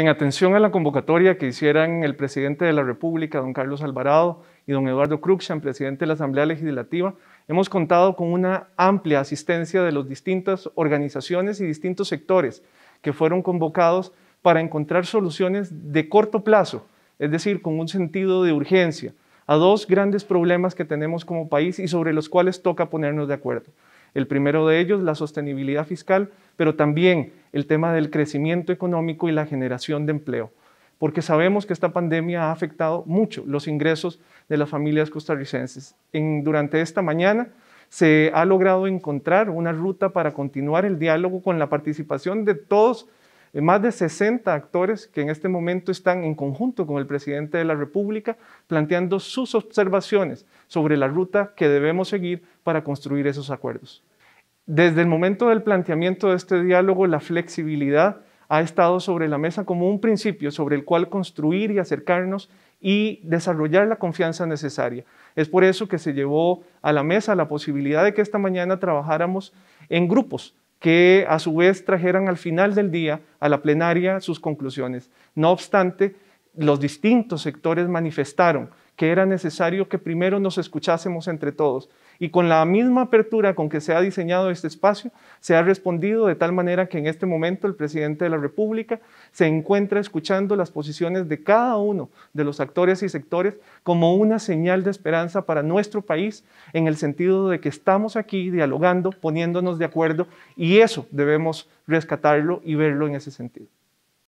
en atención a la convocatoria que hicieran el presidente de la República, don Carlos Alvarado, y don Eduardo Cruxan, presidente de la Asamblea Legislativa, hemos contado con una amplia asistencia de las distintas organizaciones y distintos sectores que fueron convocados para encontrar soluciones de corto plazo, es decir, con un sentido de urgencia, a dos grandes problemas que tenemos como país y sobre los cuales toca ponernos de acuerdo. El primero de ellos, la sostenibilidad fiscal, pero también el tema del crecimiento económico y la generación de empleo, porque sabemos que esta pandemia ha afectado mucho los ingresos de las familias costarricenses. durante esta mañana se ha logrado encontrar una ruta para continuar el diálogo con la participación de todos eh, más de 60 actores que en este momento están en conjunto con el presidente de la República planteando sus observaciones sobre la ruta que debemos seguir para construir esos acuerdos. Desde el momento del planteamiento de este diálogo, la flexibilidad ha estado sobre la mesa como un principio sobre el cual construir y acercarnos y desarrollar la confianza necesaria. Es por eso que se llevó a la mesa la posibilidad de que esta mañana trabajáramos en grupos que a su vez trajeran al final del día a la plenaria sus conclusiones. No obstante, los distintos sectores manifestaron que era necesario que primero nos escuchásemos entre todos. Y con la misma apertura con que se ha diseñado este espacio, se ha respondido de tal manera que en este momento el presidente de la República se encuentra escuchando las posiciones de cada uno de los actores y sectores como una señal de esperanza para nuestro país, en el sentido de que estamos aquí dialogando, poniéndonos de acuerdo, y eso debemos rescatarlo y verlo en ese sentido.